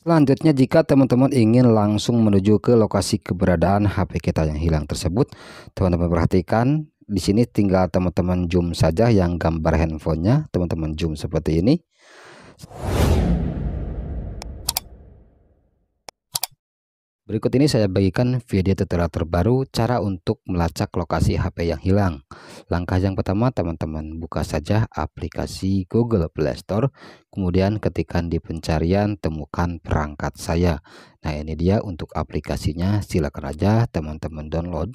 Selanjutnya jika teman-teman ingin langsung menuju ke lokasi keberadaan HP kita yang hilang tersebut, teman-teman perhatikan di sini tinggal teman-teman zoom saja yang gambar handphonenya, teman-teman zoom seperti ini. Berikut ini saya bagikan video tutorial terbaru cara untuk melacak lokasi HP yang hilang. Langkah yang pertama teman-teman buka saja aplikasi Google Play Store, kemudian ketikkan di pencarian temukan perangkat saya. Nah ini dia untuk aplikasinya silakan aja teman-teman download.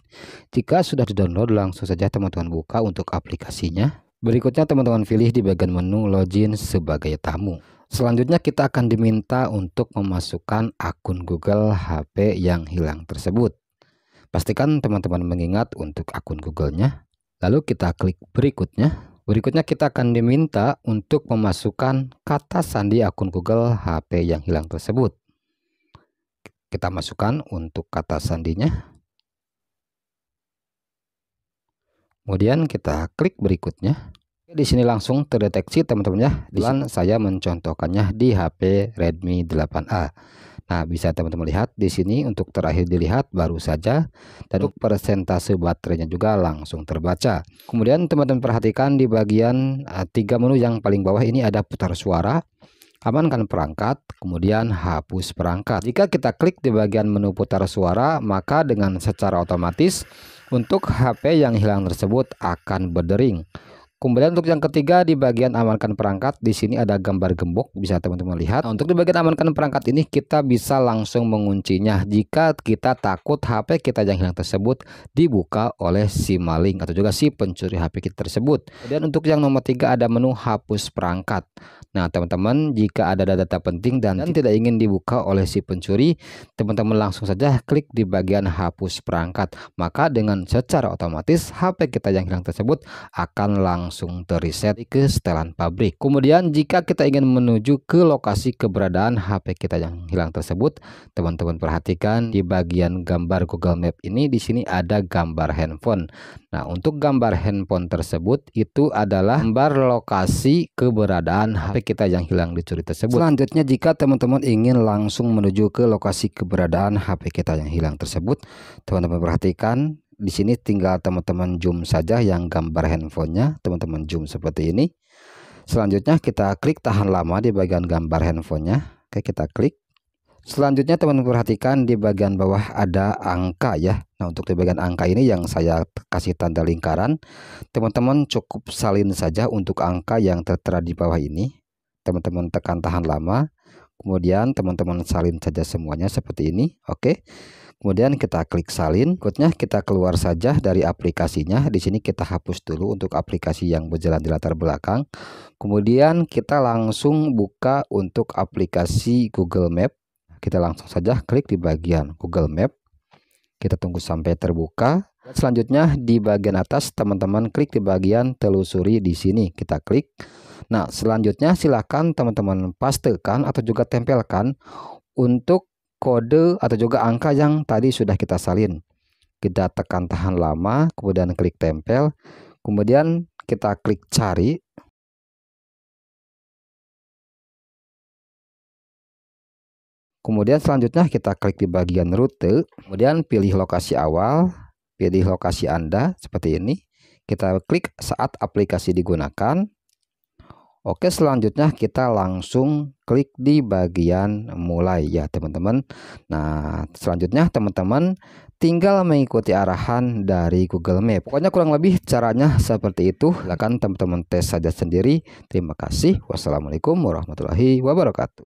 Jika sudah di download langsung saja teman-teman buka untuk aplikasinya. Berikutnya teman-teman pilih di bagian menu login sebagai tamu. Selanjutnya kita akan diminta untuk memasukkan akun Google HP yang hilang tersebut. Pastikan teman-teman mengingat untuk akun Google-nya. Lalu kita klik berikutnya. Berikutnya kita akan diminta untuk memasukkan kata sandi akun Google HP yang hilang tersebut. Kita masukkan untuk kata sandinya. Kemudian kita klik berikutnya di sini langsung terdeteksi teman-teman ya. Dan saya mencontohkannya di HP Redmi 8A. Nah, bisa teman-teman lihat di sini untuk terakhir dilihat baru saja dan untuk persentase baterainya juga langsung terbaca. Kemudian teman-teman perhatikan di bagian eh, tiga menu yang paling bawah ini ada putar suara, amankan perangkat, kemudian hapus perangkat. Jika kita klik di bagian menu putar suara, maka dengan secara otomatis untuk HP yang hilang tersebut akan berdering. Kemudian untuk yang ketiga di bagian amankan perangkat di sini ada gambar gembok bisa teman-teman lihat. Nah, untuk di bagian amankan perangkat ini kita bisa langsung menguncinya jika kita takut HP kita yang hilang tersebut dibuka oleh si maling atau juga si pencuri HP kita tersebut. Dan untuk yang nomor tiga ada menu hapus perangkat. Nah teman-teman jika ada data penting dan tidak ingin dibuka oleh si pencuri teman-teman langsung saja klik di bagian hapus perangkat. Maka dengan secara otomatis HP kita yang hilang tersebut akan langsung langsung teriset ke setelan pabrik. Kemudian jika kita ingin menuju ke lokasi keberadaan HP kita yang hilang tersebut, teman-teman perhatikan di bagian gambar Google Map ini di sini ada gambar handphone. Nah, untuk gambar handphone tersebut itu adalah gambar lokasi keberadaan HP kita yang hilang dicuri tersebut. Selanjutnya jika teman-teman ingin langsung menuju ke lokasi keberadaan HP kita yang hilang tersebut, teman-teman perhatikan di sini tinggal teman-teman zoom saja yang gambar handphonenya teman-teman zoom seperti ini selanjutnya kita klik tahan lama di bagian gambar handphonenya oke kita klik selanjutnya teman-teman perhatikan di bagian bawah ada angka ya nah untuk di bagian angka ini yang saya kasih tanda lingkaran teman-teman cukup salin saja untuk angka yang tertera di bawah ini teman-teman tekan tahan lama kemudian teman-teman salin saja semuanya seperti ini oke Kemudian kita klik salin. Berikutnya kita keluar saja dari aplikasinya. Di sini kita hapus dulu untuk aplikasi yang berjalan di latar belakang. Kemudian kita langsung buka untuk aplikasi Google Map. Kita langsung saja klik di bagian Google Map. Kita tunggu sampai terbuka. Selanjutnya di bagian atas teman-teman klik di bagian telusuri di sini. Kita klik. Nah, selanjutnya silakan teman-teman pastekan atau juga tempelkan untuk kode atau juga angka yang tadi sudah kita salin. Kita tekan tahan lama, kemudian klik tempel, kemudian kita klik cari. Kemudian selanjutnya kita klik di bagian rute, kemudian pilih lokasi awal, pilih lokasi Anda seperti ini. Kita klik saat aplikasi digunakan, Oke selanjutnya kita langsung klik di bagian mulai ya teman-teman Nah selanjutnya teman-teman tinggal mengikuti arahan dari Google Map Pokoknya kurang lebih caranya seperti itu Silahkan teman-teman tes saja sendiri Terima kasih Wassalamualaikum warahmatullahi wabarakatuh